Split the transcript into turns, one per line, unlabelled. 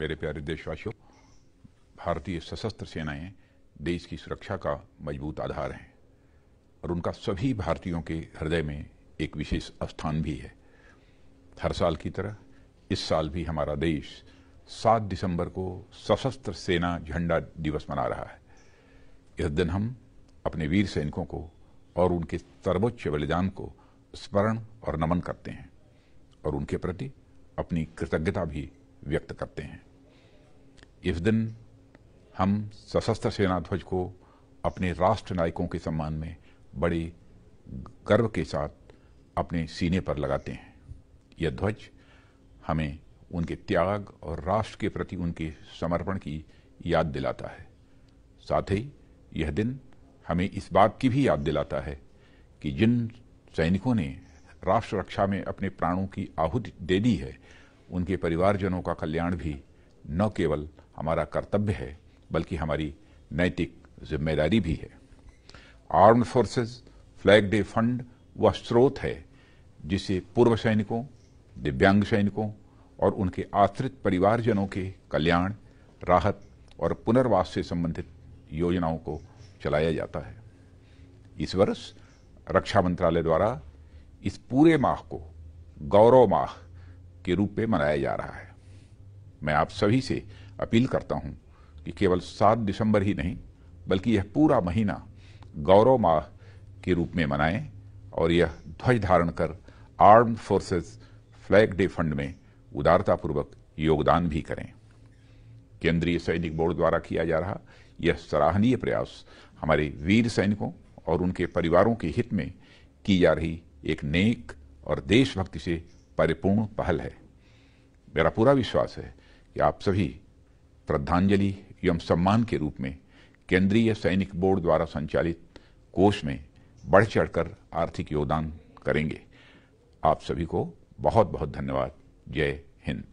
मेरे प्यारे देशवासियों भारतीय सशस्त्र सेनाएं देश की सुरक्षा का मजबूत आधार हैं और उनका सभी भारतीयों के हृदय में एक विशेष स्थान भी है हर साल की तरह इस साल भी हमारा देश 7 दिसंबर को सशस्त्र सेना झंडा दिवस मना रहा है इस दिन हम अपने वीर सैनिकों को और उनके सर्वोच्च बलिदान को स्मरण और नमन करते हैं और उनके प्रति अपनी कृतज्ञता भी व्यक्त करते हैं इस दिन हम सशस्त्र सेना ध्वज को अपने राष्ट्र नायकों के सम्मान में बड़े गर्व के साथ अपने सीने पर लगाते हैं यह ध्वज हमें उनके त्याग और राष्ट्र के प्रति उनके समर्पण की याद दिलाता है साथ ही यह दिन हमें इस बात की भी याद दिलाता है कि जिन सैनिकों ने राष्ट्र रक्षा में अपने प्राणों की आहुति दे दी है उनके परिवारजनों का कल्याण भी न केवल हमारा कर्तव्य है बल्कि हमारी नैतिक जिम्मेदारी भी है armed forces flag day fund वह स्रोत है जिसे पूर्व सैनिकों दिव्यांग सैनिकों और उनके आश्रित परिवारजनों के कल्याण राहत और पुनर्वास से संबंधित योजनाओं को चलाया जाता है इस वर्ष रक्षा मंत्रालय द्वारा इस पूरे माह को गौरव माह के रूप में मनाया जा रहा है मैं आप सभी से अपील करता हूं कि केवल सात दिसंबर ही नहीं बल्कि यह पूरा महीना गौरव माह के रूप में मनाएं और यह ध्वज धारण कर armed forces flag day fund में उदारतापूर्वक योगदान भी करें केंद्रीय सैनिक बोर्ड द्वारा किया जा रहा यह सराहनीय प्रयास हमारे वीर सैनिकों और उनके परिवारों के हित में की जा रही एक नेक और देशभक्ति से परिपूर्ण पहल है मेरा पूरा विश्वास है कि आप सभी श्रद्धांजलि एवं सम्मान के रूप में केंद्रीय सैनिक बोर्ड द्वारा संचालित कोष में बढ़ चढ़कर आर्थिक योगदान करेंगे आप सभी को बहुत बहुत धन्यवाद जय हिंद